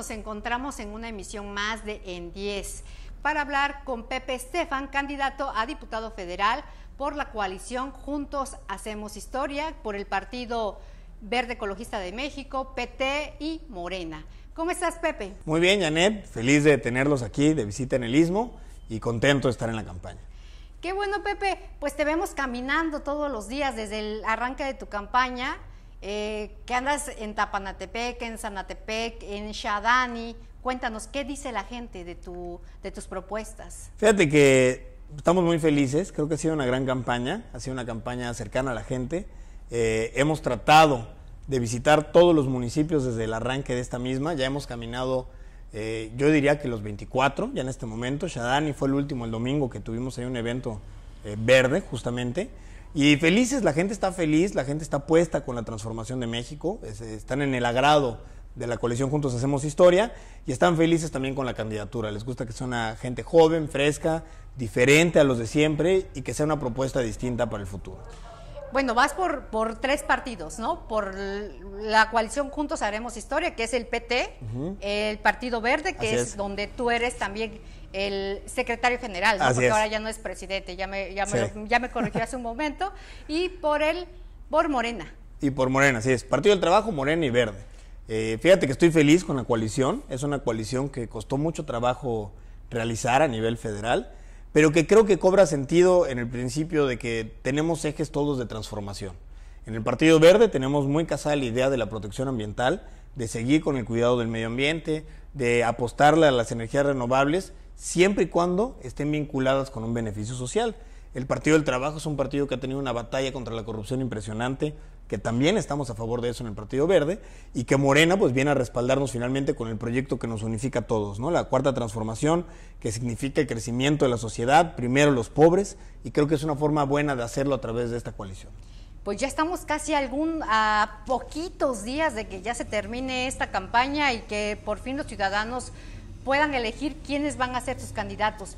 nos encontramos en una emisión más de En 10 para hablar con Pepe Estefan, candidato a diputado federal por la coalición Juntos Hacemos Historia, por el Partido Verde Ecologista de México, PT y Morena. ¿Cómo estás, Pepe? Muy bien, Janet. Feliz de tenerlos aquí de visita en el Istmo y contento de estar en la campaña. Qué bueno, Pepe. Pues te vemos caminando todos los días desde el arranque de tu campaña eh, que andas en Tapanatepec, en Sanatepec, en Shadani. Cuéntanos, ¿qué dice la gente de, tu, de tus propuestas? Fíjate que estamos muy felices, creo que ha sido una gran campaña, ha sido una campaña cercana a la gente. Eh, hemos tratado de visitar todos los municipios desde el arranque de esta misma, ya hemos caminado, eh, yo diría que los 24 ya en este momento, Shadani fue el último el domingo que tuvimos ahí un evento eh, verde justamente, y felices, la gente está feliz, la gente está puesta con la transformación de México, están en el agrado de la coalición Juntos Hacemos Historia y están felices también con la candidatura. Les gusta que sea una gente joven, fresca, diferente a los de siempre y que sea una propuesta distinta para el futuro. Bueno, vas por, por tres partidos, ¿no? Por la coalición Juntos Haremos Historia, que es el PT, el Partido Verde, que es donde tú eres también el secretario general, porque ahora ya no es presidente, ya me, ya, me, corrigió hace un momento, y por el, por Morena. Y por Morena, sí es. Partido del Trabajo, Morena y Verde. Eh, fíjate que estoy feliz con la coalición, es una coalición que costó mucho trabajo realizar a nivel federal, pero que creo que cobra sentido en el principio de que tenemos ejes todos de transformación. En el Partido Verde tenemos muy casada la idea de la protección ambiental, de seguir con el cuidado del medio ambiente, de apostarle a las energías renovables siempre y cuando estén vinculadas con un beneficio social. El Partido del Trabajo es un partido que ha tenido una batalla contra la corrupción impresionante, que también estamos a favor de eso en el Partido Verde, y que Morena pues viene a respaldarnos finalmente con el proyecto que nos unifica a todos, ¿no? La cuarta transformación, que significa el crecimiento de la sociedad, primero los pobres, y creo que es una forma buena de hacerlo a través de esta coalición. Pues ya estamos casi algún, a poquitos días de que ya se termine esta campaña y que por fin los ciudadanos puedan elegir quiénes van a ser sus candidatos.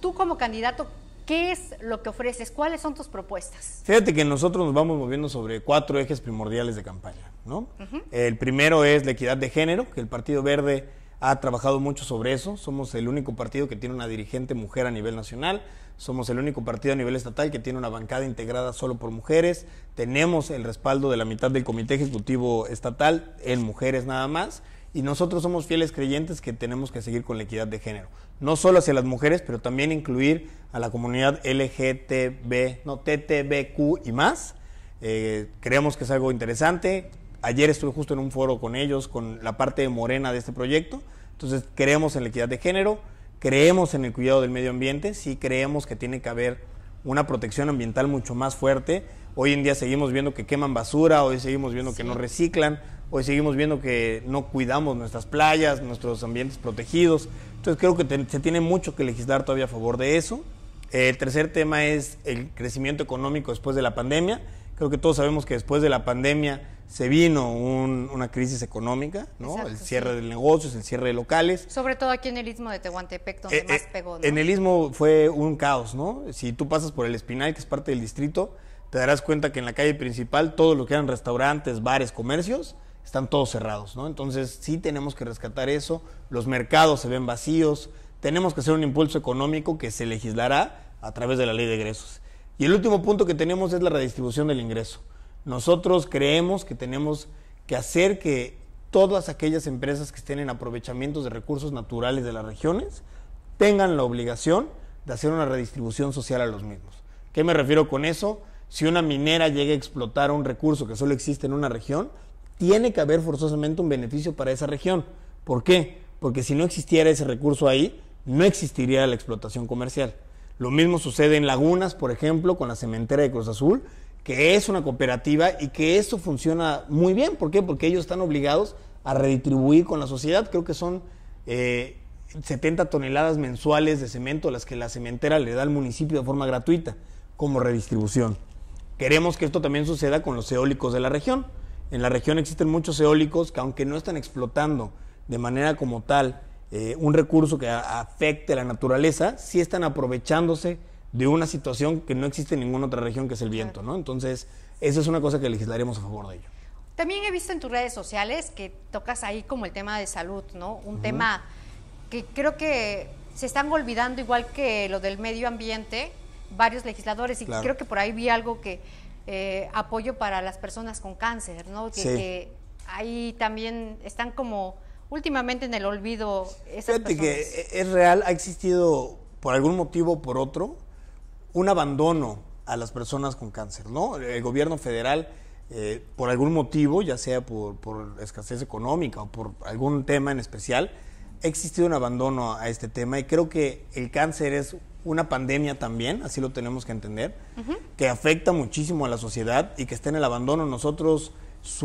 Tú como candidato, ¿qué es lo que ofreces? ¿Cuáles son tus propuestas? Fíjate que nosotros nos vamos moviendo sobre cuatro ejes primordiales de campaña. ¿no? El primero es la equidad de género, que el Partido Verde ha trabajado mucho sobre eso. Somos el único partido que tiene una dirigente mujer a nivel nacional. Somos el único partido a nivel estatal que tiene una bancada integrada solo por mujeres. Tenemos el respaldo de la mitad del comité ejecutivo estatal en mujeres nada más y nosotros somos fieles creyentes que tenemos que seguir con la equidad de género. No solo hacia las mujeres, pero también incluir a la comunidad LGTB, no, TTBQ y más. Eh, creemos que es algo interesante. Ayer estuve justo en un foro con ellos, con la parte morena de este proyecto. Entonces, creemos en la equidad de género, creemos en el cuidado del medio ambiente, sí creemos que tiene que haber una protección ambiental mucho más fuerte Hoy en día seguimos viendo que queman basura, hoy seguimos viendo que no reciclan, hoy seguimos viendo que no cuidamos nuestras playas, nuestros ambientes protegidos. Entonces creo que se tiene mucho que legislar todavía a favor de eso. El tercer tema es el crecimiento económico después de la pandemia. Creo que todos sabemos que después de la pandemia se vino una crisis económica, ¿no? el cierre de negocios, el cierre de locales. Sobre todo aquí en el istmo de Tehuantepec, donde eh, más eh, pegó. ¿no? En el istmo fue un caos, ¿no? Si tú pasas por el Espinal, que es parte del distrito, te darás cuenta que en la calle principal todo lo que eran restaurantes, bares, comercios, están todos cerrados, Entonces sí tenemos que rescatar eso, los mercados se ven vacíos, tenemos que hacer un impulso económico que se legislará a través de la ley de ingresos Y el último punto que tenemos es la redistribución del ingreso. Nosotros creemos que tenemos que hacer que todas aquellas empresas que estén en aprovechamientos de recursos naturales de las regiones tengan la obligación de hacer una redistribución social a los mismos. ¿Qué me refiero con eso? si una minera llega a explotar un recurso que solo existe en una región, tiene que haber forzosamente un beneficio para esa región. ¿Por qué? Porque si no existiera ese recurso ahí, no existiría la explotación comercial. Lo mismo sucede en Lagunas, por ejemplo, con la cementera de Cruz Azul, que es una cooperativa y que eso funciona muy bien. ¿Por qué? Porque ellos están obligados a redistribuir con la sociedad. Creo que son 70 eh, toneladas mensuales de cemento las que la cementera le da al municipio de forma gratuita como redistribución. Queremos que esto también suceda con los eólicos de la región. En la región existen muchos eólicos que aunque no están explotando de manera como tal eh, un recurso que afecte la naturaleza, sí están aprovechándose de una situación que no existe en ninguna otra región que es el viento, ¿no? Entonces, esa es una cosa que legislaremos a favor de ello. También he visto en tus redes sociales que tocas ahí como el tema de salud, ¿no? Un tema que creo que se están olvidando igual que lo del medio ambiente, varios legisladores y creo que por ahí vi algo que eh, apoyo para las personas con cáncer, ¿no? Que, ahí también están como últimamente en el olvido esas que e, es real, ha existido por algún motivo o por otro un abandono a las personas con cáncer, ¿no? El gobierno federal, eh, por algún motivo, ya sea por, por escasez económica o por algún tema en especial, Existió un abandono a este tema y creo que el cáncer es una pandemia también, así lo tenemos que entender, que afecta muchísimo a la sociedad y que está en el abandono. Nosotros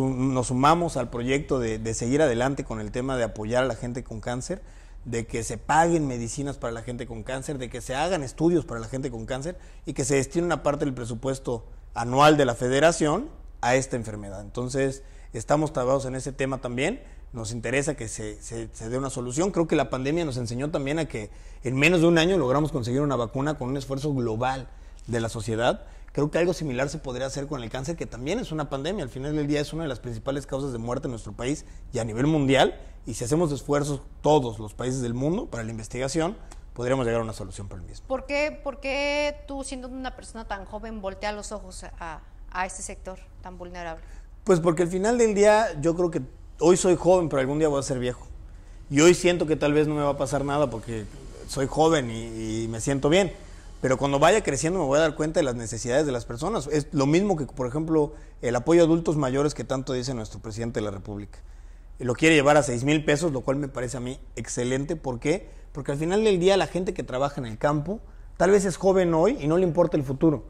nos sumamos al proyecto de, seguir adelante con el tema de apoyar a la gente con cáncer, de que se paguen medicinas para la gente con cáncer, de que se hagan estudios para la gente con cáncer y que se destine una parte del presupuesto anual de la federación a esta enfermedad. Entonces, estamos trabados en ese tema también nos interesa que se, se, se, dé una solución. Creo que la pandemia nos enseñó también a que en menos de un año logramos conseguir una vacuna con un esfuerzo global de la sociedad. Creo que algo similar se podría hacer con el cáncer, que también es una pandemia. Al final del día es una de las principales causas de muerte en nuestro país y a nivel mundial. Y si hacemos esfuerzos todos los países del mundo para la investigación, podríamos llegar a una solución para el mismo. ¿Por qué, por qué tú, siendo una persona tan joven, voltea los ojos a, a este sector tan vulnerable? Pues porque al final del día yo creo que hoy soy joven, pero algún día voy a ser viejo. Y hoy siento que tal vez no me va a pasar nada porque soy joven y, me siento bien. Pero cuando vaya creciendo me voy a dar cuenta de las necesidades de las personas. Es lo mismo que, por ejemplo, el apoyo a adultos mayores que tanto dice nuestro presidente de la República. Lo quiere llevar a 6 mil pesos, lo cual me parece a mí excelente. ¿Por qué? Porque al final del día la gente que trabaja en el campo tal vez es joven hoy y no le importa el futuro.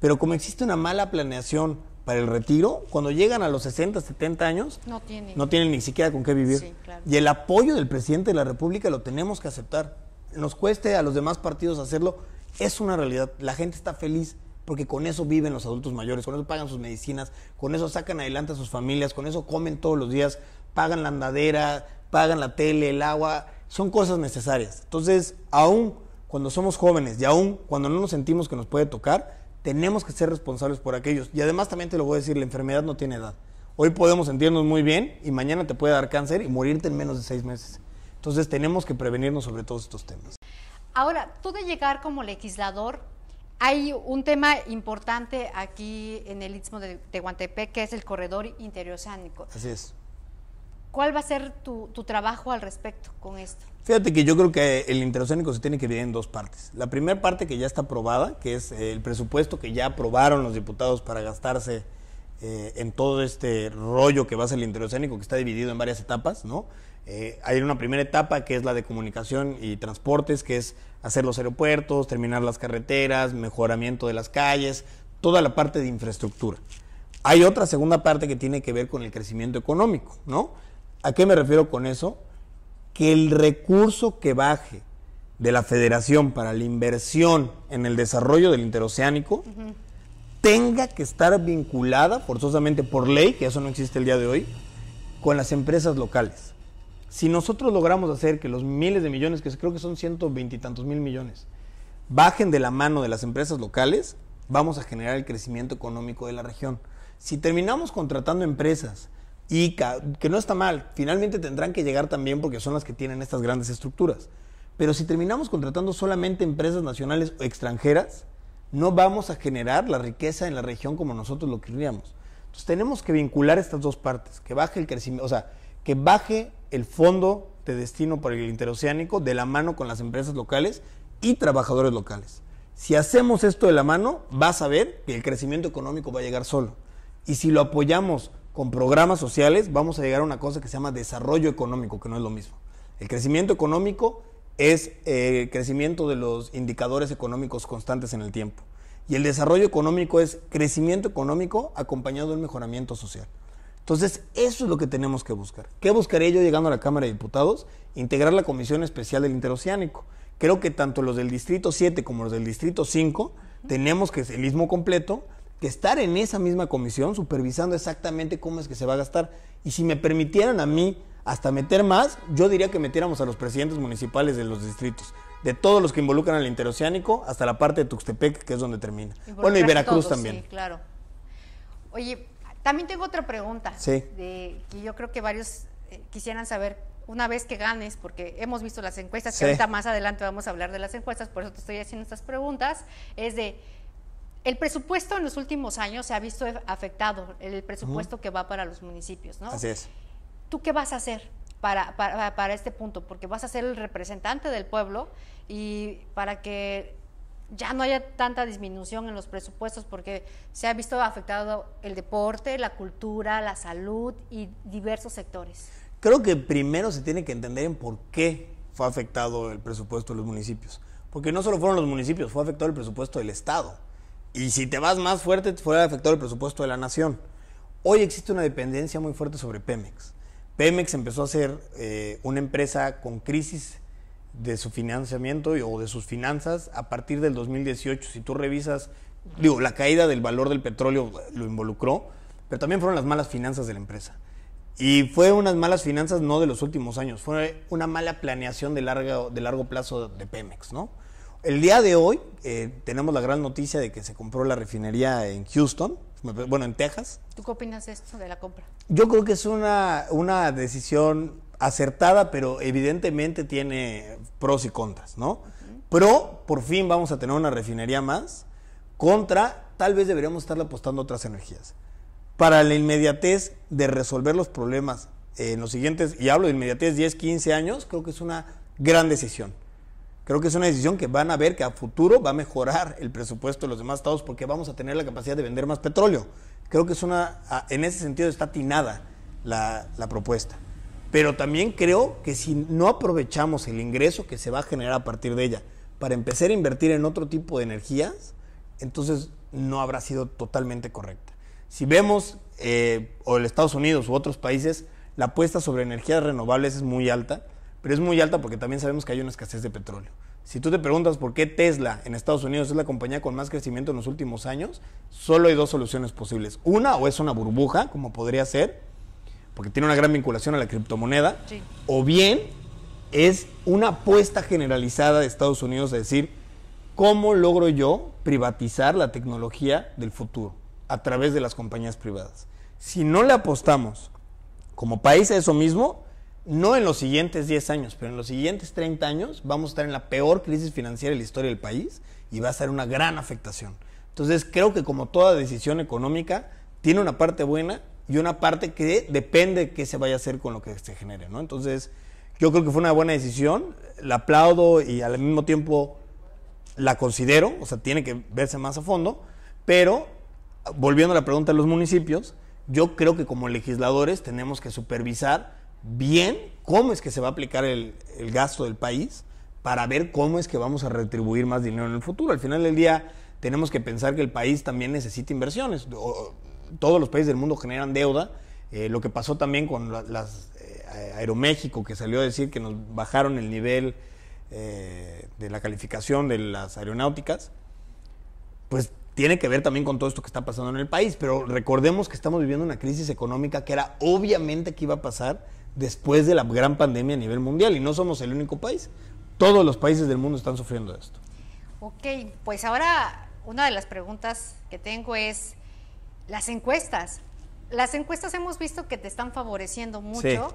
Pero como existe una mala planeación para el retiro, cuando llegan a los 60, 70 años, no tienen, ni siquiera con qué vivir. Y el apoyo del presidente de la República lo tenemos que aceptar. Nos cueste a los demás partidos hacerlo, es una realidad. La gente está feliz porque con eso viven los adultos mayores, con eso pagan sus medicinas, con eso sacan adelante a sus familias, con eso comen todos los días, pagan la andadera, pagan la tele, el agua, son cosas necesarias. Entonces, aún cuando somos jóvenes y aún cuando no nos sentimos que nos puede tocar, tenemos que ser responsables por aquellos. Y además también te lo voy a decir, la enfermedad no tiene edad. Hoy podemos sentirnos muy bien y mañana te puede dar cáncer y morirte en menos de seis meses. Entonces tenemos que prevenirnos sobre todos estos temas. Ahora, tú de llegar como legislador, hay un tema importante aquí en el Istmo de Tehuantepec, que es el corredor interoceánico. Así es. ¿Cuál va a ser tu, trabajo al respecto con esto? Fíjate que yo creo que el interoceánico se tiene que dividir en dos partes. La primera parte que ya está aprobada, que es eh, el presupuesto que ya aprobaron los diputados para gastarse eh, en todo este rollo que va a ser el interoceánico, que está dividido en varias etapas, ¿no? Eh, hay una primera etapa que es la de comunicación y transportes, que es hacer los aeropuertos, terminar las carreteras, mejoramiento de las calles, toda la parte de infraestructura. Hay otra segunda parte que tiene que ver con el crecimiento económico, ¿no? ¿A qué me refiero con eso? Que el recurso que baje de la federación para la inversión en el desarrollo del interoceánico tenga que estar vinculada forzosamente por ley, que eso no existe el día de hoy, con las empresas locales. Si nosotros logramos hacer que los miles de millones, que creo que son ciento veintitantos mil millones, bajen de la mano de las empresas locales, vamos a generar el crecimiento económico de la región. Si terminamos contratando empresas y que no está mal, finalmente tendrán que llegar también porque son las que tienen estas grandes estructuras. Pero si terminamos contratando solamente empresas nacionales o extranjeras, no vamos a generar la riqueza en la región como nosotros lo querríamos. Entonces tenemos que vincular estas dos partes, que baje el crecimiento, o sea, que baje el fondo de destino para el interoceánico de la mano con las empresas locales y trabajadores locales. Si hacemos esto de la mano, vas a ver que el crecimiento económico va a llegar solo. Y si lo apoyamos con programas sociales vamos a llegar a una cosa que se llama desarrollo económico, que no es lo mismo. El crecimiento económico es eh, el crecimiento de los indicadores económicos constantes en el tiempo. Y el desarrollo económico es crecimiento económico acompañado un mejoramiento social. Entonces, eso es lo que tenemos que buscar. ¿Qué buscaré yo llegando a la Cámara de Diputados? Integrar la Comisión Especial del Interoceánico. Creo que tanto los del Distrito 7 como los del Distrito 5 tenemos que ser el mismo completo estar en esa misma comisión supervisando exactamente cómo es que se va a gastar. Y si me permitieran a mí hasta meter más, yo diría que metiéramos a los presidentes municipales de los distritos, de todos los que involucran al interoceánico, hasta la parte de Tuxtepec, que es donde termina. Bueno, y Veracruz también. claro. Oye, también tengo otra pregunta, sí. que yo creo que varios eh, quisieran saber una vez que ganes, porque hemos visto las encuestas, y ahorita más adelante vamos a hablar de las encuestas, por eso te estoy haciendo estas preguntas, es de el presupuesto en los últimos años se ha visto afectado, el presupuesto que va para los municipios, ¿no? Así es. ¿Tú qué vas a hacer para, para, para este punto? Porque vas a ser el representante del pueblo y para que ya no haya tanta disminución en los presupuestos porque se ha visto afectado el deporte, la cultura, la salud y diversos sectores. Creo que primero se tiene que entender en por qué fue afectado el presupuesto de los municipios. Porque no solo fueron los municipios, fue afectado el presupuesto del Estado. Y si te vas más fuerte, te fuera afectar el presupuesto de la nación. Hoy existe una dependencia muy fuerte sobre Pemex. Pemex empezó a ser eh, una empresa con crisis de su financiamiento o de sus finanzas a partir del 2018. Si tú revisas, digo, la caída del valor del petróleo lo involucró, pero también fueron las malas finanzas de la empresa. Y fue unas malas finanzas no de los últimos años, fue una mala planeación de largo, de largo plazo de Pemex, ¿no? El día de hoy eh, tenemos la gran noticia de que se compró la refinería en Houston, bueno, en Texas. ¿Tú qué opinas de esto, de la compra? Yo creo que es una, una decisión acertada, pero evidentemente tiene pros y contras, ¿no? Pro, por fin vamos a tener una refinería más. Contra, tal vez deberíamos estar apostando otras energías. Para la inmediatez de resolver los problemas en los siguientes, y hablo de inmediatez 10, 15 años, creo que es una gran decisión. Creo que es una decisión que van a ver que a futuro va a mejorar el presupuesto de los demás estados porque vamos a tener la capacidad de vender más petróleo. Creo que es una, en ese sentido está atinada la, propuesta. Pero también creo que si no aprovechamos el ingreso que se va a generar a partir de ella para empezar a invertir en otro tipo de energías, entonces no habrá sido totalmente correcta. Si vemos, eh, o el Estados Unidos u otros países, la apuesta sobre energías renovables es muy alta pero es muy alta porque también sabemos que hay una escasez de petróleo. Si tú te preguntas por qué Tesla en Estados Unidos es la compañía con más crecimiento en los últimos años, solo hay dos soluciones posibles. Una, o es una burbuja, como podría ser, porque tiene una gran vinculación a la criptomoneda, o bien es una apuesta generalizada de Estados Unidos a decir, ¿cómo logro yo privatizar la tecnología del futuro a través de las compañías privadas? Si no le apostamos como país a eso mismo, no en los siguientes 10 años, pero en los siguientes 30 años vamos a estar en la peor crisis financiera en la historia del país y va a ser una gran afectación. Entonces creo que como toda decisión económica tiene una parte buena y una parte que depende de qué se vaya a hacer con lo que se genere, ¿no? Entonces yo creo que fue una buena decisión, la aplaudo y al mismo tiempo la considero, o sea, tiene que verse más a fondo, pero volviendo a la pregunta de los municipios, yo creo que como legisladores tenemos que supervisar bien cómo es que se va a aplicar el, gasto del país para ver cómo es que vamos a retribuir más dinero en el futuro. Al final del día tenemos que pensar que el país también necesita inversiones. todos los países del mundo generan deuda. Eh, lo que pasó también con eh, Aeroméxico, que salió a decir que nos bajaron el nivel eh, de la calificación de las aeronáuticas, pues tiene que ver también con todo esto que está pasando en el país. Pero recordemos que estamos viviendo una crisis económica que era obviamente que iba a pasar después de la gran pandemia a nivel mundial y no somos el único país. Todos los países del mundo están sufriendo esto. Ok, pues ahora una de las preguntas que tengo es las encuestas. Las encuestas hemos visto que te están favoreciendo mucho,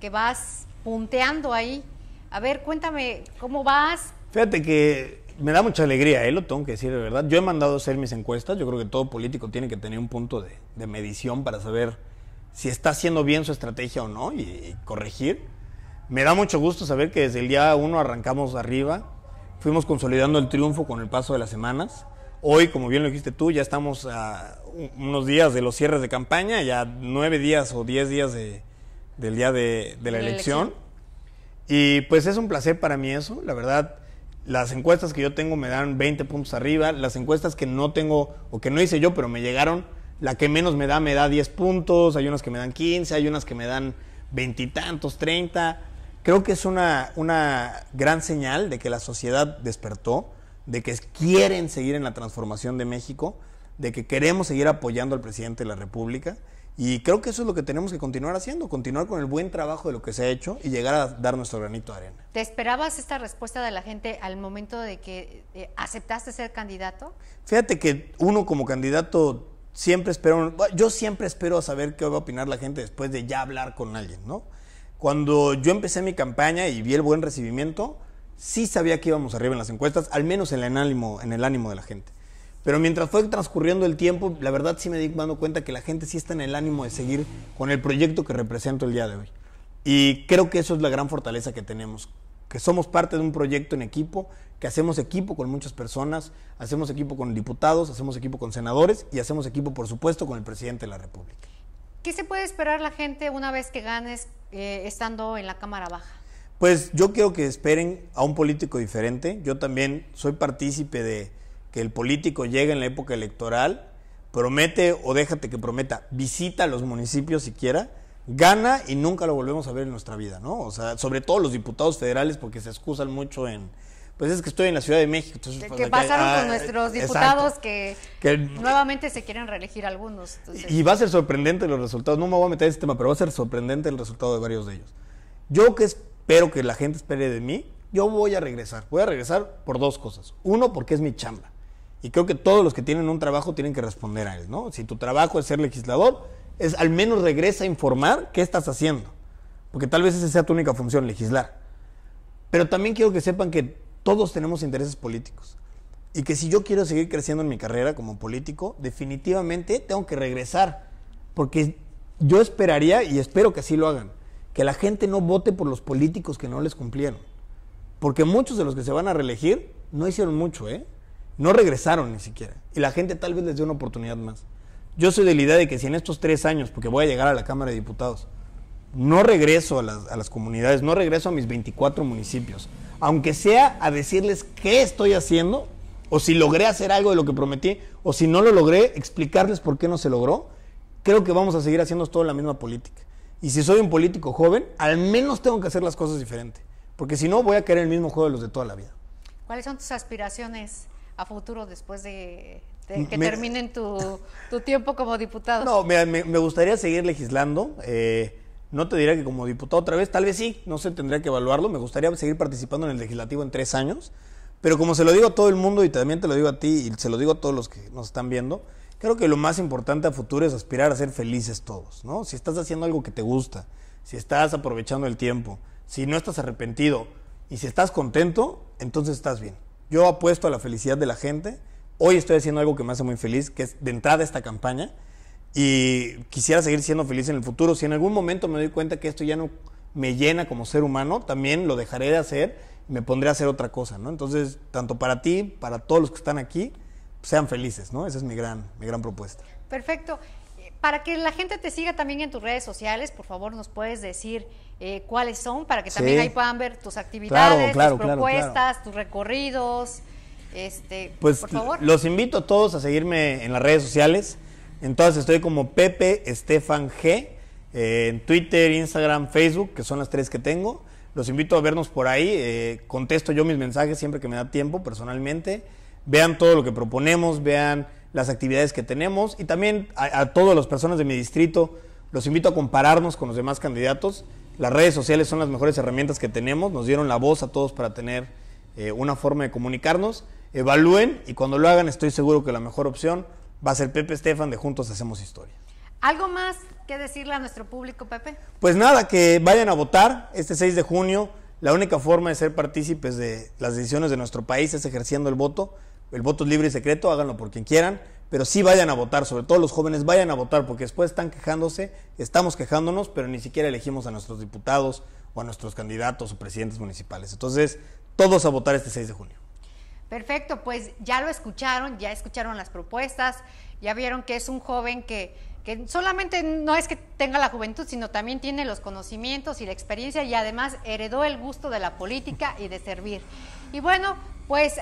que vas punteando ahí. A ver, cuéntame cómo vas. Fíjate que me da mucha alegría, ¿eh? lo tengo que decir de verdad. Yo he mandado hacer mis encuestas, yo creo que todo político tiene que tener un punto de medición para saber si está haciendo bien su estrategia o no y, corregir. Me da mucho gusto saber que desde el día 1 arrancamos arriba, fuimos consolidando el triunfo con el paso de las semanas. Hoy, como bien lo dijiste tú, ya estamos a unos días de los cierres de campaña, ya nueve días o diez días del día de, la, elección. Y pues es un placer para mí eso, la verdad. Las encuestas que yo tengo me dan 20 puntos arriba, las encuestas que no tengo o que no hice yo, pero me llegaron, la que menos me da me da 10 puntos, hay unas que me dan 15, hay unas que me dan veintitantos, 30. Creo que es una, una gran señal de que la sociedad despertó, de que quieren seguir en la transformación de México, de que queremos seguir apoyando al presidente de la República. Y creo que eso es lo que tenemos que continuar haciendo, continuar con el buen trabajo de lo que se ha hecho y llegar a dar nuestro granito de arena. ¿Te esperabas esta respuesta de la gente al momento de que eh, aceptaste ser candidato? Fíjate que uno como candidato siempre espero, yo siempre espero saber qué va a opinar la gente después de ya hablar con alguien, ¿no? Cuando yo empecé mi campaña y vi el buen recibimiento, sí sabía que íbamos arriba en las encuestas, al menos en el ánimo, en el ánimo de la gente. Pero mientras fue transcurriendo el tiempo, la verdad sí me di cuenta que la gente sí está en el ánimo de seguir con el proyecto que represento el día de hoy. Y creo que eso es la gran fortaleza que tenemos, que somos parte de un proyecto en equipo, que hacemos equipo con muchas personas, hacemos equipo con diputados, hacemos equipo con senadores y hacemos equipo, por supuesto, con el presidente de la República. ¿Qué se puede esperar la gente una vez que ganes eh, estando en la Cámara Baja? Pues yo quiero que esperen a un político diferente. Yo también soy partícipe de que el político llegue en la época electoral, promete o déjate que prometa, visita los municipios si quiera, gana y nunca lo volvemos a ver en nuestra vida, ¿no? O sea, sobre todo los diputados federales porque se excusan mucho en, pues es que estoy en la Ciudad de México. que, pues, pasaron con ah, nuestros diputados que, nuevamente se quieren reelegir algunos. Y va a ser sorprendente los resultados. No me voy a meter en ese tema, pero va a ser sorprendente el resultado de varios de ellos. Yo que espero que la gente espere de mí, yo voy a regresar. Voy a regresar por dos cosas. Uno, porque es mi chamba. Y creo que todos los que tienen un trabajo tienen que responder a él, ¿no? Si tu trabajo es ser legislador, es al menos regresa a informar qué estás haciendo. Porque tal vez esa sea tu única función, legislar. Pero también quiero que sepan que todos tenemos intereses políticos. Y que si yo quiero seguir creciendo en mi carrera como político, definitivamente tengo que regresar. Porque yo esperaría, y espero que así lo hagan, que la gente no vote por los políticos que no les cumplieron. Porque muchos de los que se van a reelegir no hicieron mucho, ¿eh? No regresaron ni siquiera. Y la gente tal vez les dio una oportunidad más. Yo soy de la idea de que si en estos tres años, porque voy a llegar a la Cámara de Diputados, no regreso a las, a las comunidades, no regreso a mis 24 municipios, aunque sea a decirles qué estoy haciendo, o si logré hacer algo de lo que prometí, o si no lo logré, explicarles por qué no se logró, creo que vamos a seguir haciendo todo la misma política. Y si soy un político joven, al menos tengo que hacer las cosas diferente, porque si no voy a querer el mismo juego de los de toda la vida. ¿Cuáles son tus aspiraciones a futuro después de, que terminen tu, tiempo como diputado? No, me, gustaría seguir legislando. Eh, no te diré que como diputado otra vez, tal vez sí, no sé, tendría que evaluarlo. Me gustaría seguir participando en el legislativo en tres años. Pero como se lo digo a todo el mundo y también te lo digo a ti y se lo digo a todos los que nos están viendo, creo que lo más importante a futuro es aspirar a ser felices todos, ¿no? Si estás haciendo algo que te gusta, si estás aprovechando el tiempo, si no estás arrepentido y si estás contento, entonces estás bien. Yo apuesto a la felicidad de la gente. Hoy estoy haciendo algo que me hace muy feliz, que es de entrada esta campaña y quisiera seguir siendo feliz en el futuro. Si en algún momento me doy cuenta que esto ya no me llena como ser humano, también lo dejaré de hacer y me pondré a hacer otra cosa, ¿no? Entonces, tanto para ti, para todos los que están aquí, sean felices, ¿no? Esa es mi gran, mi gran propuesta. Perfecto. Para que la gente te siga también en tus redes sociales, por favor, nos puedes decir eh, cuáles son, para que también ahí puedan ver tus actividades, tus propuestas, tus recorridos. Este, pues por favor. los invito a todos a seguirme en las redes sociales. Entonces estoy como Pepe Estefan G eh, en Twitter, Instagram, Facebook, que son las tres que tengo. Los invito a vernos por ahí. Eh, contesto yo mis mensajes siempre que me da tiempo personalmente. Vean todo lo que proponemos, vean las actividades que tenemos y también a, todas las personas de mi distrito los invito a compararnos con los demás candidatos. Las redes sociales son las mejores herramientas que tenemos, nos dieron la voz a todos para tener eh, una forma de comunicarnos. Evalúen y cuando lo hagan estoy seguro que la mejor opción va a ser Pepe Estefan de Juntos Hacemos Historia. ¿Algo más que decirle a nuestro público, Pepe? Pues nada, que vayan a votar este 6 de junio. La única forma de ser partícipes de las decisiones de nuestro país es ejerciendo el voto. El voto es libre y secreto, háganlo por quien quieran, pero sí vayan a votar, sobre todo los jóvenes vayan a votar, porque después están quejándose, estamos quejándonos, pero ni siquiera elegimos a nuestros diputados o a nuestros candidatos o presidentes municipales. Entonces, todos a votar este 6 de junio. Perfecto, pues ya lo escucharon, ya escucharon las propuestas, ya vieron que es un joven que, solamente no es que tenga la juventud, sino también tiene los conocimientos y la experiencia y además heredó el gusto de la política y de servir. Y bueno, pues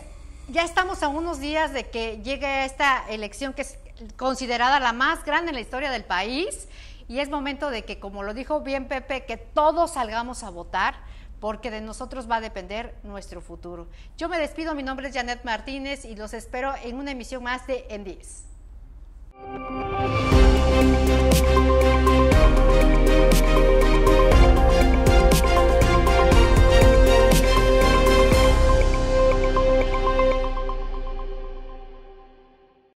ya estamos a unos días de que llegue esta elección que es considerada la más grande en la historia del país y es momento de que, como lo dijo bien Pepe, que todos salgamos a votar porque de nosotros va a depender nuestro futuro. Yo me despido, mi nombre es Janet Martínez y los espero en una emisión más de En